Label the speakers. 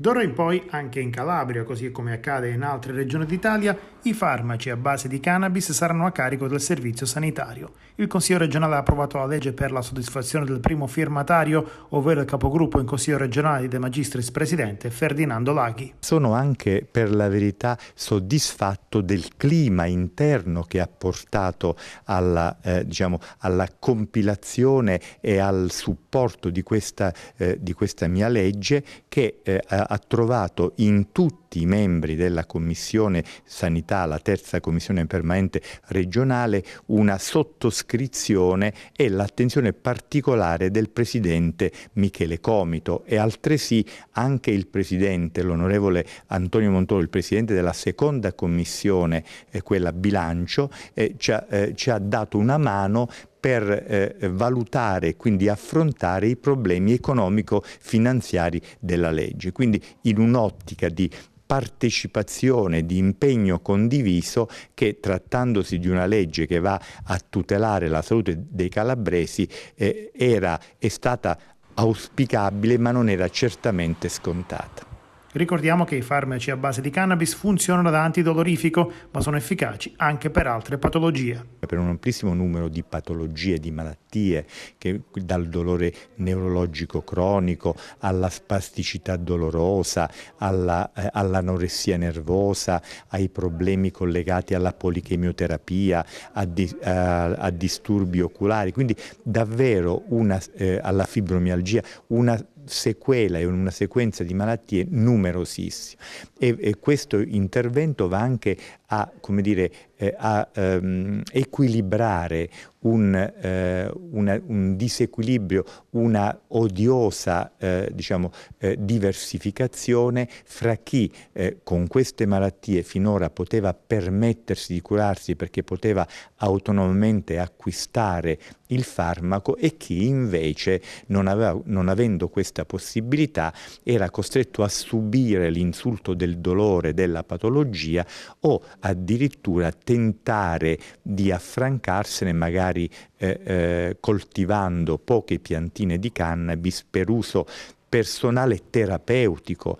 Speaker 1: D'ora in poi, anche in Calabria, così come accade in altre regioni d'Italia, i farmaci a base di cannabis saranno a carico del servizio sanitario. Il Consiglio regionale ha approvato la legge per la soddisfazione del primo firmatario, ovvero il capogruppo in Consiglio regionale di De Magistris Presidente, Ferdinando Laghi.
Speaker 2: Sono anche, per la verità, soddisfatto del clima interno che ha portato alla, eh, diciamo, alla compilazione e al supporto di questa, eh, di questa mia legge che eh, ha ha trovato in tutti i membri della Commissione Sanità, la terza Commissione permanente regionale, una sottoscrizione e l'attenzione particolare del Presidente Michele Comito e altresì anche il Presidente, l'Onorevole Antonio Montoro, il Presidente della seconda Commissione, eh, quella bilancio, eh, ci, ha, eh, ci ha dato una mano per eh, valutare e quindi affrontare i problemi economico-finanziari della legge. Quindi in un'ottica di partecipazione, di impegno condiviso che trattandosi di una legge che va a tutelare la salute dei calabresi eh, era, è stata auspicabile ma non era certamente
Speaker 1: scontata. Ricordiamo che i farmaci a base di cannabis funzionano da antidolorifico, ma sono efficaci anche per altre patologie.
Speaker 2: Per un amplissimo numero di patologie, di malattie, che dal dolore neurologico cronico alla spasticità dolorosa, alla, eh, all'anoressia nervosa, ai problemi collegati alla polichemioterapia, a, di, eh, a disturbi oculari, quindi davvero una, eh, alla fibromialgia, una sequela e una sequenza di malattie numerosissime e, e questo intervento va anche a, come dire, eh, a ehm, equilibrare un, eh, una, un disequilibrio, una odiosa eh, diciamo, eh, diversificazione fra chi eh, con queste malattie finora poteva permettersi di curarsi perché poteva autonomamente acquistare il farmaco e chi invece non, aveva, non avendo questa possibilità era costretto a subire l'insulto del dolore della patologia o addirittura tentare di affrancarsene magari magari eh, eh, coltivando poche piantine di cannabis per uso personale terapeutico